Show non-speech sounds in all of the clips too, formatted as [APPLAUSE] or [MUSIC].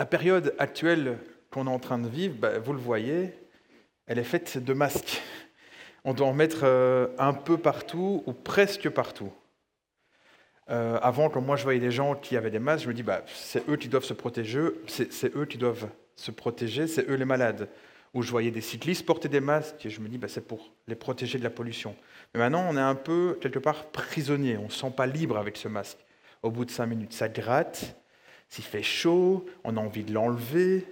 la période actuelle qu'on est en train de vivre, bah, vous le voyez, elle est faite de masques. On doit en mettre euh, un peu partout ou presque partout. Euh, avant, quand moi je voyais des gens qui avaient des masques, je me dis, bah, c'est eux qui doivent se protéger, c'est eux qui doivent se protéger, c'est eux les malades. Ou je voyais des cyclistes porter des masques et je me dis, bah, c'est pour les protéger de la pollution. Mais maintenant, on est un peu, quelque part, prisonnier, on ne se sent pas libre avec ce masque. Au bout de cinq minutes, ça gratte, s'il fait chaud, on a envie de l'enlever,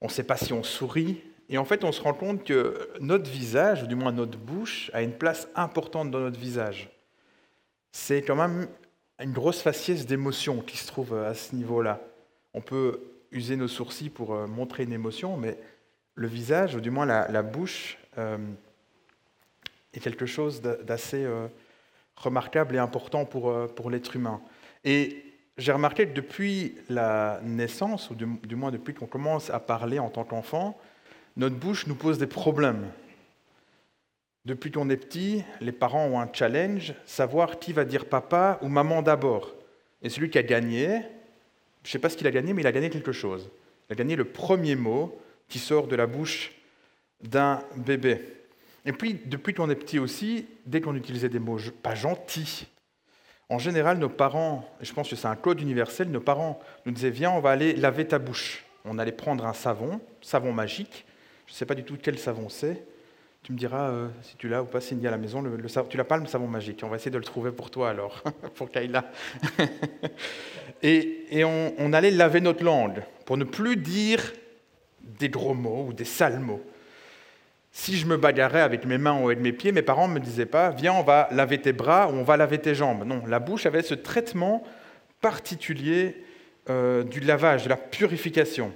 on ne sait pas si on sourit. Et en fait, on se rend compte que notre visage, ou du moins notre bouche, a une place importante dans notre visage. C'est quand même une grosse faciès d'émotion qui se trouve à ce niveau-là. On peut user nos sourcils pour euh, montrer une émotion, mais le visage, ou du moins la, bouche, euh, est quelque chose d'assez euh, remarquable et important pour, pour l'être humain. Et j'ai remarqué que depuis la naissance, ou du, moins depuis qu'on commence à parler en tant qu'enfant, notre bouche nous pose des problèmes. Depuis qu'on est petit, les parents ont un challenge, savoir qui va dire papa ou maman d'abord. Et celui qui a gagné, je ne sais pas ce qu'il a gagné, mais il a gagné quelque chose. Il a gagné le premier mot qui sort de la bouche d'un bébé. Et puis, depuis qu'on est petit aussi, dès qu'on utilisait des mots pas gentils, en général, nos parents, et je pense que c'est un code universel, nos parents nous disaient Viens, on va aller laver ta bouche. On allait prendre un savon, savon magique. Je ne sais pas du tout quel savon c'est. Tu me diras euh, si tu l'as ou pas, a à la maison. tu l'as pas, le savon magique. On va essayer de le trouver pour toi alors, [LAUGHS] pour Kayla. [LAUGHS] et, et on, on allait laver notre langue pour ne plus dire des gros mots ou des sales mots. Si je me bagarrais avec mes mains ou avec mes pieds, mes parents ne me disaient pas Viens, on va laver tes bras ou on va laver tes jambes. Non, la bouche avait ce traitement particulier euh, du lavage, de la purification.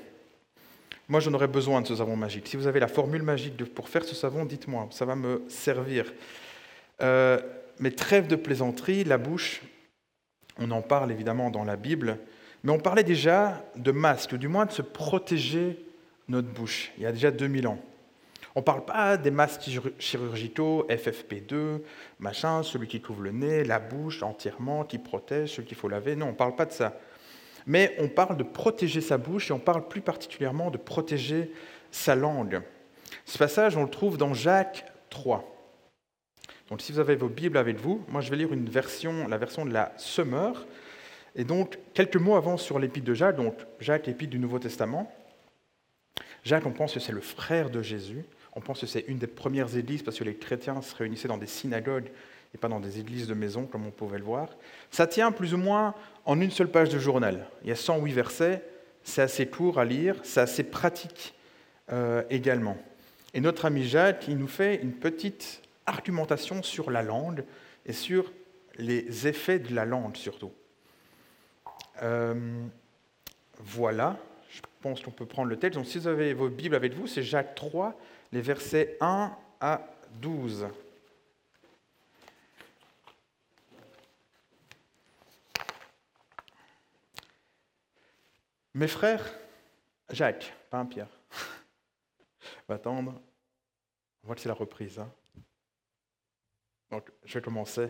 Moi, j'en aurais besoin de ce savon magique. Si vous avez la formule magique pour faire ce savon, dites-moi, ça va me servir. Euh, mais trêve de plaisanterie, la bouche, on en parle évidemment dans la Bible, mais on parlait déjà de masque, du moins de se protéger notre bouche, il y a déjà 2000 ans. On ne parle pas des masques chirurgicaux, FFP2, machin, celui qui couvre le nez, la bouche entièrement, qui protège, celui qu'il faut laver. Non, on ne parle pas de ça. Mais on parle de protéger sa bouche et on parle plus particulièrement de protéger sa langue. Ce passage, on le trouve dans Jacques 3. Donc si vous avez vos Bibles avec vous, moi je vais lire une version, la version de la Semeur. Et donc quelques mots avant sur l'épître de Jacques, donc Jacques, épître du Nouveau Testament. Jacques, on pense que c'est le frère de Jésus. On pense que c'est une des premières églises parce que les chrétiens se réunissaient dans des synagogues et pas dans des églises de maison comme on pouvait le voir. Ça tient plus ou moins en une seule page de journal. Il y a 108 versets, c'est assez court à lire, c'est assez pratique euh, également. Et notre ami Jacques, il nous fait une petite argumentation sur la langue et sur les effets de la langue surtout. Euh, voilà, je pense qu'on peut prendre le texte. Donc si vous avez vos Bibles avec vous, c'est Jacques 3, les versets 1 à 12. Mes frères, Jacques, pas un Pierre, [LAUGHS] va attendre. que c'est la reprise. Hein. Donc, je vais commencer.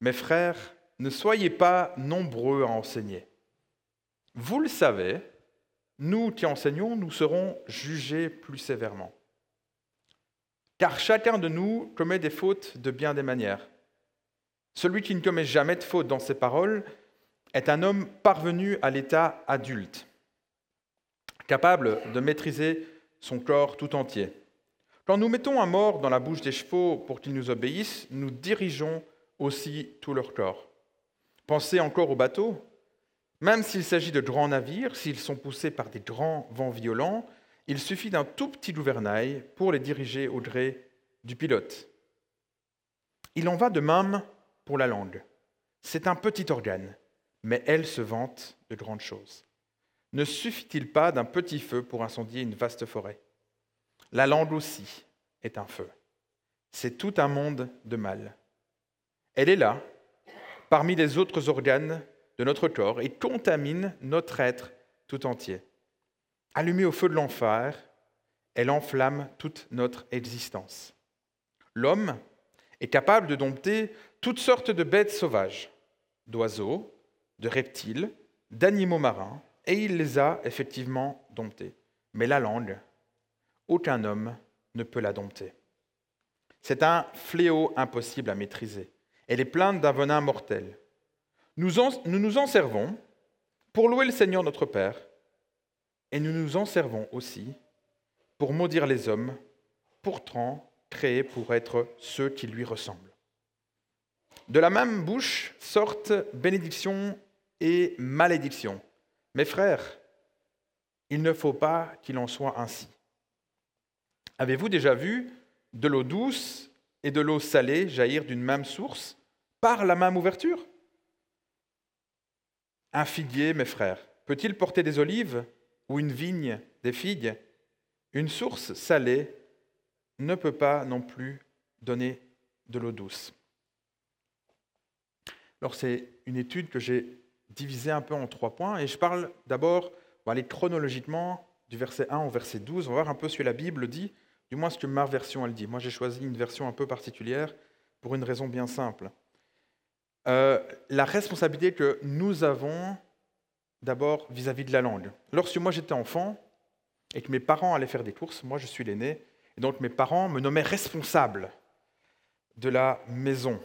Mes frères, ne soyez pas nombreux à enseigner. Vous le savez, nous qui enseignons, nous serons jugés plus sévèrement car chacun de nous commet des fautes de bien des manières. Celui qui ne commet jamais de faute dans ses paroles est un homme parvenu à l'état adulte, capable de maîtriser son corps tout entier. Quand nous mettons un mort dans la bouche des chevaux pour qu'ils nous obéissent, nous dirigeons aussi tout leur corps. Pensez encore aux bateaux. Même s'il s'agit de grands navires, s'ils sont poussés par des grands vents violents, il suffit d'un tout petit gouvernail pour les diriger au gré du pilote. Il en va de même pour la langue. C'est un petit organe, mais elle se vante de grandes choses. Ne suffit-il pas d'un petit feu pour incendier une vaste forêt La langue aussi est un feu. C'est tout un monde de mal. Elle est là, parmi les autres organes de notre corps, et contamine notre être tout entier allumée au feu de l'enfer, elle enflamme toute notre existence. L'homme est capable de dompter toutes sortes de bêtes sauvages, d'oiseaux, de reptiles, d'animaux marins, et il les a effectivement domptées. Mais la langue, aucun homme ne peut la dompter. C'est un fléau impossible à maîtriser. Elle est pleine d'un venin mortel. nous nous en servons pour louer le Seigneur notre Père, et nous nous en servons aussi pour maudire les hommes, pourtant créés pour être ceux qui lui ressemblent. De la même bouche sortent bénédiction et malédiction. Mes frères, il ne faut pas qu'il en soit ainsi. Avez-vous déjà vu de l'eau douce et de l'eau salée jaillir d'une même source par la même ouverture Un figuier, mes frères, peut-il porter des olives ou une vigne des figues, une source salée ne peut pas non plus donner de l'eau douce. Alors c'est une étude que j'ai divisée un peu en trois points et je parle d'abord, on va aller chronologiquement du verset 1 au verset 12, on va voir un peu ce que la Bible dit, du moins ce que ma version elle dit. Moi j'ai choisi une version un peu particulière pour une raison bien simple. Euh, la responsabilité que nous avons d'abord vis-à-vis de la langue. Lorsque moi j'étais enfant et que mes parents allaient faire des courses, moi je suis l'aîné, et donc mes parents me nommaient responsable de la maison.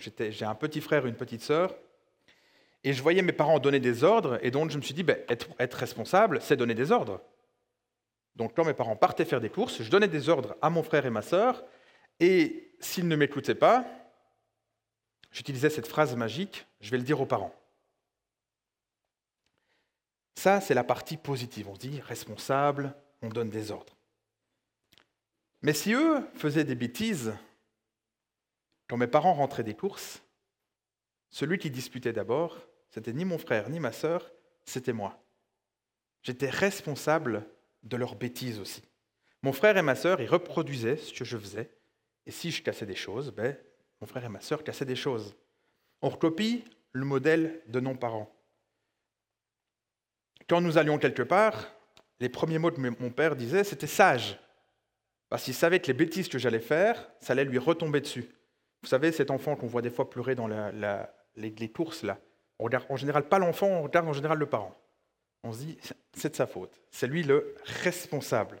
j'ai un petit frère et une petite sœur, et je voyais mes parents donner des ordres, et donc je me suis dit, ben, être, être responsable, c'est donner des ordres. Donc quand mes parents partaient faire des courses, je donnais des ordres à mon frère et ma sœur, et s'ils ne m'écoutaient pas, j'utilisais cette phrase magique, je vais le dire aux parents. Ça, c'est la partie positive. On dit responsable, on donne des ordres. Mais si eux faisaient des bêtises, quand mes parents rentraient des courses, celui qui disputait d'abord, c'était ni mon frère ni ma sœur, c'était moi. J'étais responsable de leurs bêtises aussi. Mon frère et ma sœur, ils reproduisaient ce que je faisais, et si je cassais des choses, ben, mon frère et ma sœur cassaient des choses. On recopie le modèle de nos parents quand nous allions quelque part, les premiers mots que mon père disait, c'était sage. Parce qu'il savait que les bêtises que j'allais faire, ça allait lui retomber dessus. Vous savez, cet enfant qu'on voit des fois pleurer dans les, courses, là. On regarde en général pas l'enfant, on regarde en général le parent. On se dit, c'est de sa faute. C'est lui le responsable.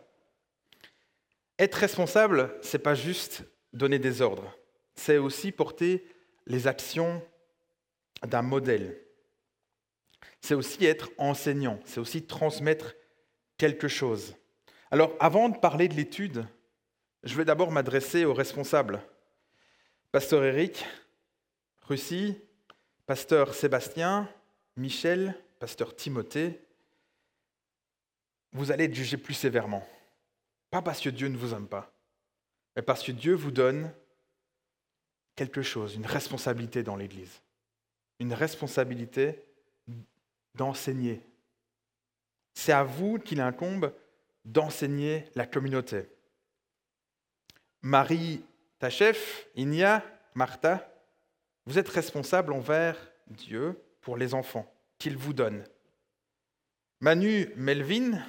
Être responsable, c'est pas juste donner des ordres. C'est aussi porter les actions d'un modèle c'est aussi être enseignant, c'est aussi transmettre quelque chose. Alors avant de parler de l'étude, je vais d'abord m'adresser aux responsables. Pasteur Éric, Russie, pasteur Sébastien, Michel, pasteur Timothée, vous allez être jugés plus sévèrement. Pas parce que Dieu ne vous aime pas, mais parce que Dieu vous donne quelque chose, une responsabilité dans l'Église. Une responsabilité d'enseigner. C'est à vous qu'il incombe d'enseigner la communauté. Marie Tachef, Inia, Martha, vous êtes responsable envers Dieu pour les enfants qu'il vous donne. Manu, Melvin,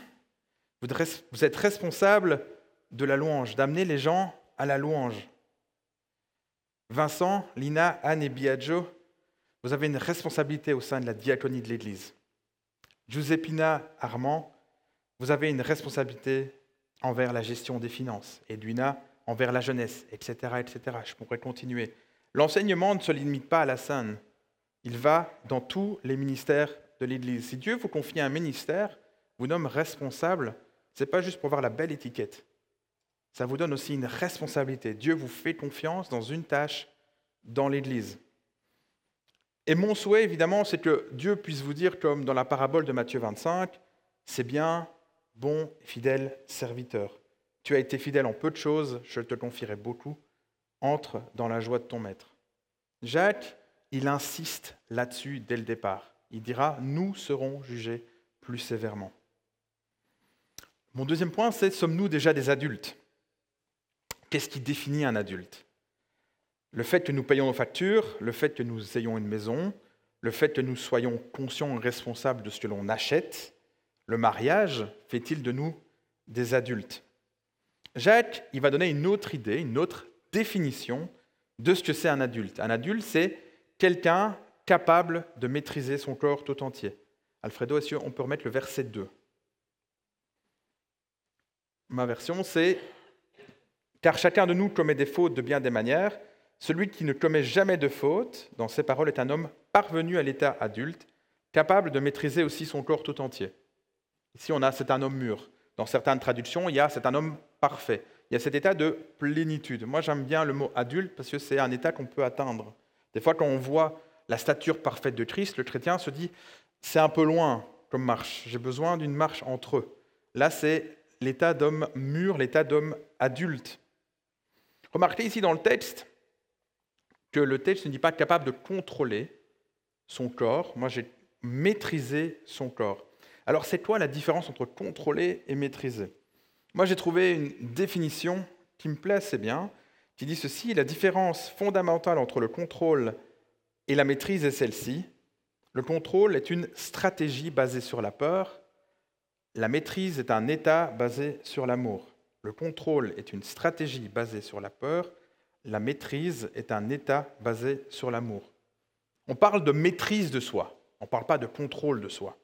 vous êtes responsable de la louange, d'amener les gens à la louange. Vincent, Lina, Anne et Biagio, vous avez une responsabilité au sein de la diaconie de l'Église. Giuseppina Armand, vous avez une responsabilité envers la gestion des finances. Edwina, envers la jeunesse, etc., etc. Je pourrais continuer. L'enseignement ne se limite pas à la scène. Il va dans tous les ministères de l'Église. Si Dieu vous confie un ministère, vous nomme responsable, ce n'est pas juste pour avoir la belle étiquette. Ça vous donne aussi une responsabilité. Dieu vous fait confiance dans une tâche dans l'Église. Et mon souhait, évidemment, c'est que Dieu puisse vous dire, comme dans la parabole de Matthieu 25, c'est bien, bon, fidèle serviteur. Tu as été fidèle en peu de choses, je te confierai beaucoup. Entre dans la joie de ton maître. Jacques, il insiste là-dessus dès le départ. Il dira, nous serons jugés plus sévèrement. Mon deuxième point, c'est, sommes-nous déjà des adultes Qu'est-ce qui définit un adulte le fait que nous payons nos factures, le fait que nous ayons une maison, le fait que nous soyons conscients et responsables de ce que l'on achète, le mariage fait-il de nous des adultes Jacques, il va donner une autre idée, une autre définition de ce que c'est un adulte. Un adulte, c'est quelqu'un capable de maîtriser son corps tout entier. Alfredo, est-ce qu'on peut remettre le verset 2 Ma version, c'est Car chacun de nous commet des fautes de bien des manières, celui qui ne commet jamais de faute, dans ses paroles, est un homme parvenu à l'état adulte, capable de maîtriser aussi son corps tout entier. Ici, on a c'est un homme mûr. Dans certaines traductions, il y a c'est un homme parfait. Il y a cet état de plénitude. Moi, j'aime bien le mot adulte parce que c'est un état qu'on peut atteindre. Des fois, quand on voit la stature parfaite de Christ, le chrétien se dit c'est un peu loin comme marche. J'ai besoin d'une marche entre eux. Là, c'est l'état d'homme mûr, l'état d'homme adulte. Remarquez ici dans le texte, que le texte ne dit pas capable de contrôler son corps. Moi, j'ai maîtrisé son corps. Alors, c'est quoi la différence entre contrôler et maîtriser Moi, j'ai trouvé une définition qui me plaît assez bien, qui dit ceci, la différence fondamentale entre le contrôle et la maîtrise est celle-ci. Le contrôle est une stratégie basée sur la peur. La maîtrise est un état basé sur l'amour. Le contrôle est une stratégie basée sur la peur la maîtrise est un état basé sur l'amour. On parle de maîtrise de soi, on ne parle pas de contrôle de soi.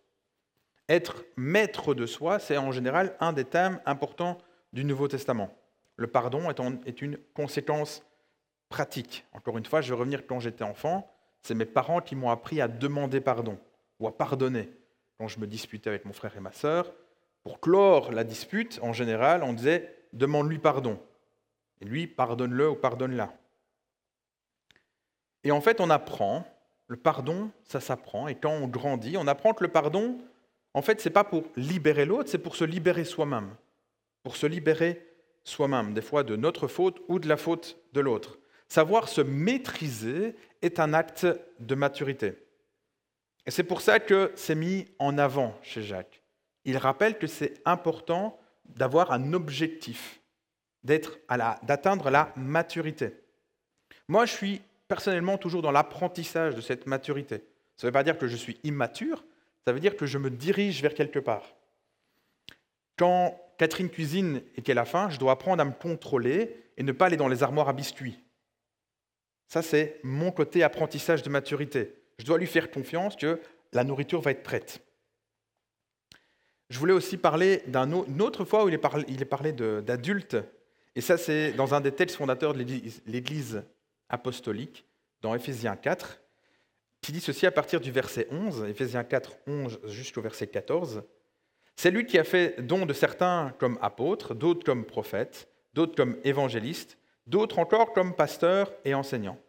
Être maître de soi, c'est en général un des thèmes importants du Nouveau Testament. Le pardon est une conséquence pratique. Encore une fois, je vais revenir quand j'étais enfant, c'est mes parents qui m'ont appris à demander pardon ou à pardonner. Quand je me disputais avec mon frère et ma sœur, pour clore la dispute, en général, on disait demande-lui pardon. Et lui, pardonne-le ou pardonne-la. Et en fait, on apprend, le pardon, ça s'apprend, et quand on grandit, on apprend que le pardon, en fait, ce n'est pas pour libérer l'autre, c'est pour se libérer soi-même. Pour se libérer soi-même, des fois de notre faute ou de la faute de l'autre. Savoir se maîtriser est un acte de maturité. Et c'est pour ça que c'est mis en avant chez Jacques. Il rappelle que c'est important d'avoir un objectif d'atteindre la, d'atteindre la maturité. Moi, je suis personnellement toujours dans l'apprentissage de cette maturité. Ça ne veut pas dire que je suis immature, ça veut dire que je me dirige vers quelque part. Quand Catherine cuisine et qu'elle a faim, je dois apprendre à me contrôler et ne pas aller dans les armoires à biscuits. Ça, c'est mon côté apprentissage de maturité. Je dois lui faire confiance que la nourriture va être prête. Je voulais aussi parler d'une autre fois où il est parlé, il est parlé d'adultes et ça, c'est dans un des textes fondateurs de l'Église apostolique, dans Éphésiens 4, qui dit ceci à partir du verset 11, Éphésiens 4, 11 jusqu'au verset 14. C'est lui qui a fait don de certains comme apôtres, d'autres comme prophètes, d'autres comme évangélistes, d'autres encore comme pasteurs et enseignants.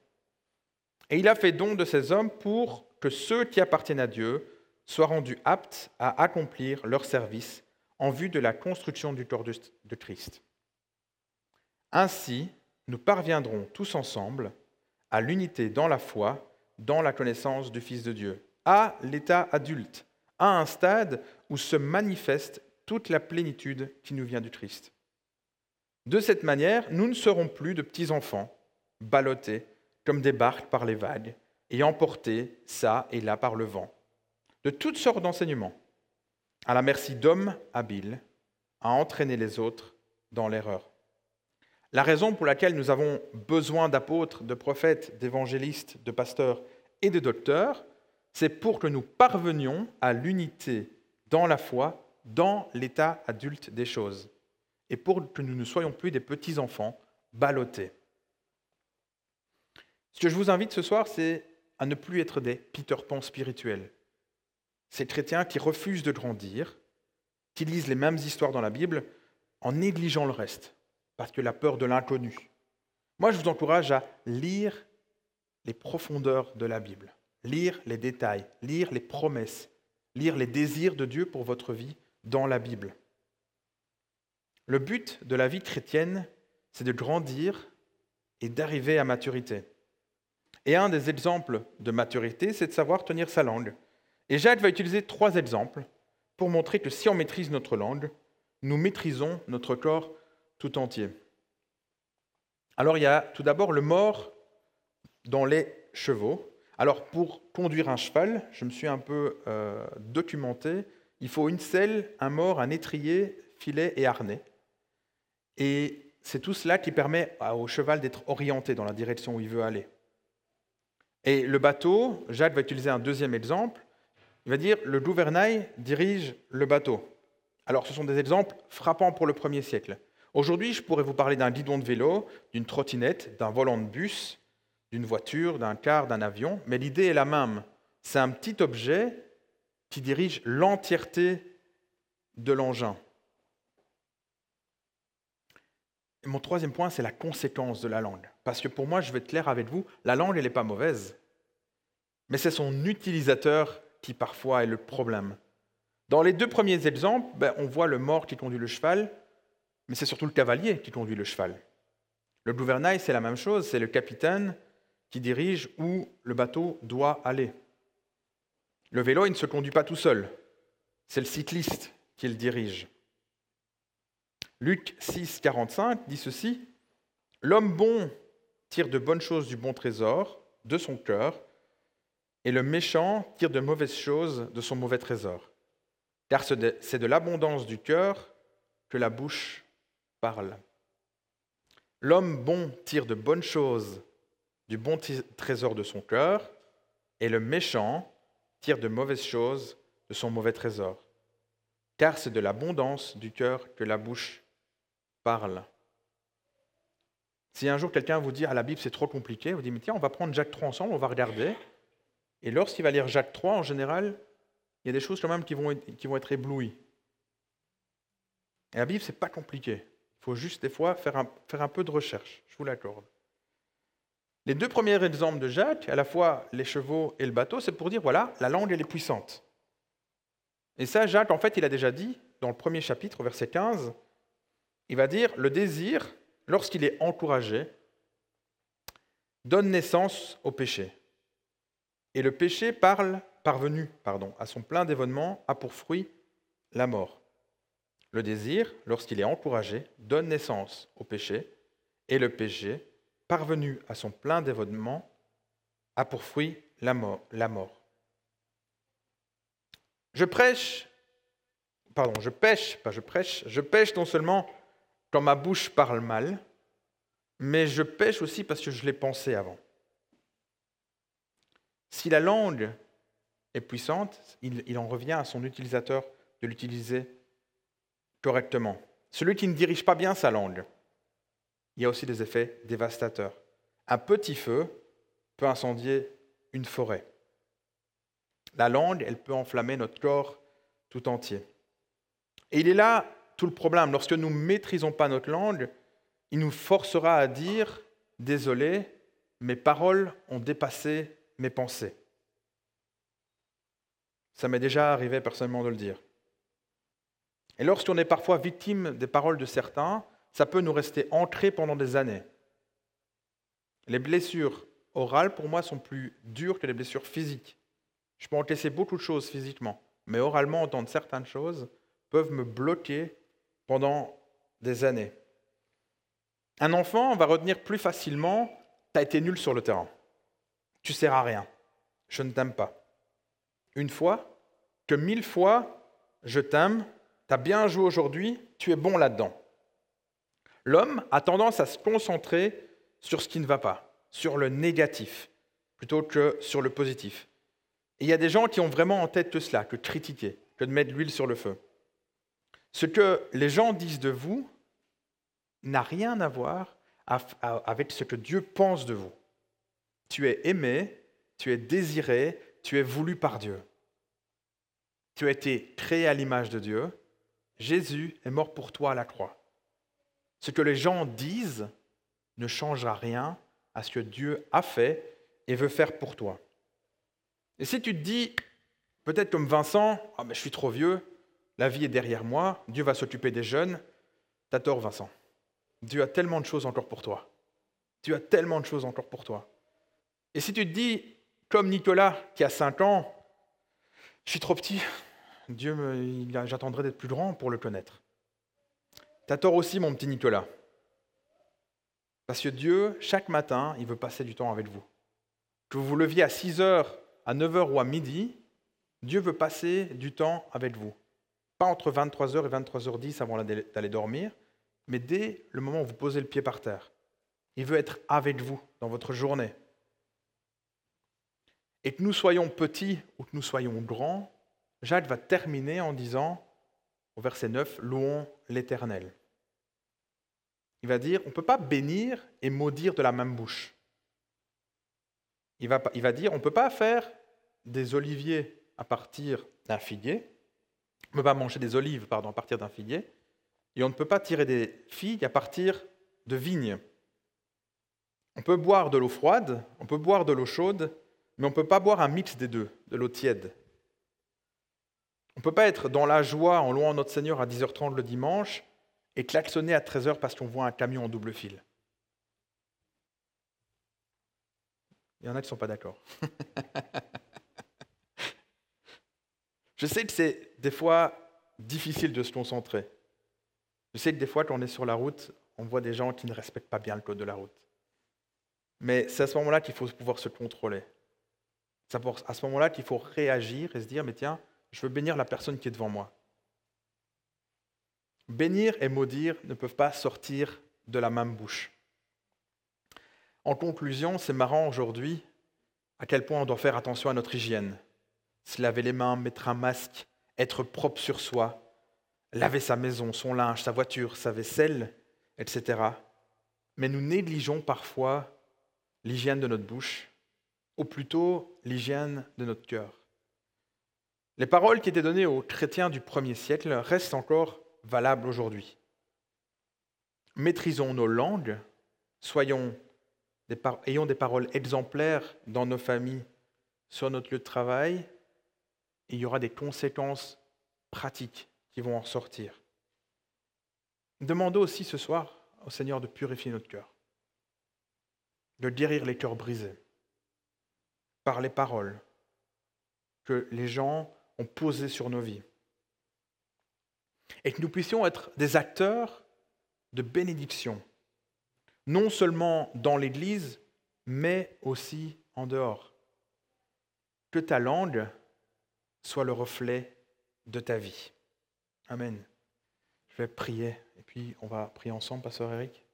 Et il a fait don de ces hommes pour que ceux qui appartiennent à Dieu soient rendus aptes à accomplir leur service en vue de la construction du corps de Christ ainsi, nous parviendrons tous ensemble à l'unité dans la foi, dans la connaissance du Fils de Dieu, à l'état adulte, à un stade où se manifeste toute la plénitude qui nous vient du Christ. De cette manière, nous ne serons plus de petits enfants, ballottés comme des barques par les vagues et emportés ça et là par le vent, de toutes sortes d'enseignements, à la merci d'hommes habiles à entraîner les autres dans l'erreur. La raison pour laquelle nous avons besoin d'apôtres, de prophètes, d'évangélistes, de pasteurs et de docteurs, c'est pour que nous parvenions à l'unité dans la foi, dans l'état adulte des choses, et pour que nous ne soyons plus des petits-enfants ballottés. Ce que je vous invite ce soir, c'est à ne plus être des Peter Pan spirituels, ces chrétiens qui refusent de grandir, qui lisent les mêmes histoires dans la Bible en négligeant le reste parce que la peur de l'inconnu. Moi, je vous encourage à lire les profondeurs de la Bible, lire les détails, lire les promesses, lire les désirs de Dieu pour votre vie dans la Bible. Le but de la vie chrétienne, c'est de grandir et d'arriver à maturité. Et un des exemples de maturité, c'est de savoir tenir sa langue. Et Jacques va utiliser trois exemples pour montrer que si on maîtrise notre langue, nous maîtrisons notre corps tout entier. Alors il y a tout d'abord le mort dans les chevaux. Alors pour conduire un cheval, je me suis un peu euh, documenté, il faut une selle, un mort, un étrier, filet et harnais. Et c'est tout cela qui permet au cheval d'être orienté dans la direction où il veut aller. Et le bateau, Jacques va utiliser un deuxième exemple, il va dire le gouvernail dirige le bateau. Alors ce sont des exemples frappants pour le premier siècle. Aujourd'hui, je pourrais vous parler d'un guidon de vélo, d'une trottinette, d'un volant de bus, d'une voiture, d'un car, d'un avion, mais l'idée est la même. C'est un petit objet qui dirige l'entièreté de l'engin. Mon troisième point, c'est la conséquence de la langue. Parce que pour moi, je vais être clair avec vous, la langue, elle n'est pas mauvaise. Mais c'est son utilisateur qui parfois est le problème. Dans les deux premiers exemples, ben, on voit le mort qui conduit le cheval, mais c'est surtout le cavalier qui conduit le cheval. Le gouvernail, c'est la même chose, c'est le capitaine qui dirige où le bateau doit aller. Le vélo, il ne se conduit pas tout seul, c'est le cycliste qui le dirige. Luc 6, 45 dit ceci L'homme bon tire de bonnes choses du bon trésor, de son cœur, et le méchant tire de mauvaises choses de son mauvais trésor. Car c'est de l'abondance du cœur que la bouche parle. L'homme bon tire de bonnes choses du bon trésor de son cœur, et le méchant tire de mauvaises choses de son mauvais trésor. Car c'est de l'abondance du cœur que la bouche parle. Si un jour quelqu'un vous dit Ah, la Bible c'est trop compliqué, vous dites Mais tiens, on va prendre Jacques 3 ensemble, on va regarder. Et lorsqu'il va lire Jacques 3, en général, il y a des choses quand même qui vont, qui vont être éblouies. Et la Bible, c'est pas compliqué faut juste des fois faire un, peu de recherche, je vous l'accorde. Les deux premiers exemples de Jacques, à la fois les chevaux et le bateau, c'est pour dire, voilà, la langue, elle est puissante. Et ça, Jacques, en fait, il a déjà dit, dans le premier chapitre, verset 15, il va dire, le désir, lorsqu'il est encouragé, donne naissance au péché. Et le péché parle, parvenu pardon, à son plein d'événements, a pour fruit la mort. Le désir, lorsqu'il est encouragé, donne naissance au péché, et le péché, parvenu à son plein dévotement, a pour fruit la mort. La mort. Je prêche, pardon, je pêche, pas je prêche, je pêche non seulement quand ma bouche parle mal, mais je pêche aussi parce que je l'ai pensé avant. Si la langue est puissante, il, il en revient à son utilisateur de l'utiliser correctement, celui qui ne dirige pas bien sa langue, il y a aussi des effets dévastateurs. Un petit feu peut incendier une forêt. La langue, elle peut enflammer notre corps tout entier. Et il est là tout le problème. Lorsque nous ne maîtrisons pas notre langue, il nous forcera à dire, désolé, mes paroles ont dépassé mes pensées. Ça m'est déjà arrivé personnellement de le dire. Et lorsqu'on est parfois victime des paroles de certains, ça peut nous rester ancré pendant des années. Les blessures orales, pour moi, sont plus dures que les blessures physiques. Je peux encaisser beaucoup de choses physiquement, mais oralement, entendre certaines choses peuvent me bloquer pendant des années. Un enfant va retenir plus facilement Tu as été nul sur le terrain. Tu sers à rien. Je ne t'aime pas. Une fois que mille fois je t'aime, tu as bien joué aujourd'hui, tu es bon là-dedans. L'homme a tendance à se concentrer sur ce qui ne va pas, sur le négatif, plutôt que sur le positif. il y a des gens qui ont vraiment en tête tout cela, que critiquer, que de mettre l'huile sur le feu. Ce que les gens disent de vous n'a rien à voir avec ce que Dieu pense de vous. Tu es aimé, tu es désiré, tu es voulu par Dieu. Tu as été créé à l'image de Dieu Jésus est mort pour toi à la croix. Ce que les gens disent ne changera rien à ce que Dieu a fait et veut faire pour toi. Et si tu te dis, peut-être comme Vincent, ah, mais je suis trop vieux, la vie est derrière moi, Dieu va s'occuper des jeunes, t'as tort Vincent. Dieu a tellement de choses encore pour toi. Dieu a tellement de choses encore pour toi. Et si tu te dis, comme Nicolas qui a 5 ans, je suis trop petit, Dieu, j'attendrai d'être plus grand pour le connaître. T'as tort aussi, mon petit Nicolas. Parce que Dieu, chaque matin, il veut passer du temps avec vous. Que vous vous leviez à 6 heures, à 9 heures ou à midi, Dieu veut passer du temps avec vous. Pas entre 23h et 23h10 avant d'aller dormir, mais dès le moment où vous posez le pied par terre. Il veut être avec vous dans votre journée. Et que nous soyons petits ou que nous soyons grands, Jacques va terminer en disant, au verset 9, Louons l'Éternel. Il va dire, on ne peut pas bénir et maudire de la même bouche. Il va, il va dire, on ne peut pas faire des oliviers à partir d'un figuier, on ne peut pas manger des olives pardon, à partir d'un figuier, et on ne peut pas tirer des filles à partir de vignes. On peut boire de l'eau froide, on peut boire de l'eau chaude, mais on ne peut pas boire un mix des deux, de l'eau tiède on ne peut pas être dans la joie en louant notre Seigneur à 10h30 le dimanche et klaxonner à 13h parce qu'on voit un camion en double fil. Il y en a qui ne sont pas d'accord. [LAUGHS] Je sais que c'est des fois difficile de se concentrer. Je sais que des fois, quand on est sur la route, on voit des gens qui ne respectent pas bien le code de la route. Mais c'est à ce moment-là qu'il faut pouvoir se contrôler. C'est à ce moment-là qu'il faut réagir et se dire, mais tiens, je veux bénir la personne qui est devant moi. Bénir et maudire ne peuvent pas sortir de la même bouche. En conclusion, c'est marrant aujourd'hui à quel point on doit faire attention à notre hygiène. Se laver les mains, mettre un masque, être propre sur soi, laver sa maison, son linge, sa voiture, sa vaisselle, etc. Mais nous négligeons parfois l'hygiène de notre bouche, ou plutôt l'hygiène de notre cœur. Les paroles qui étaient données aux chrétiens du premier siècle restent encore valables aujourd'hui. Maîtrisons nos langues, soyons ayons des paroles exemplaires dans nos familles, sur notre lieu de travail, et il y aura des conséquences pratiques qui vont en sortir. Demandons aussi ce soir au Seigneur de purifier notre cœur, de guérir les cœurs brisés par les paroles, que les gens ont posé sur nos vies. Et que nous puissions être des acteurs de bénédiction, non seulement dans l'Église, mais aussi en dehors. Que ta langue soit le reflet de ta vie. Amen. Je vais prier et puis on va prier ensemble, Pasteur Eric.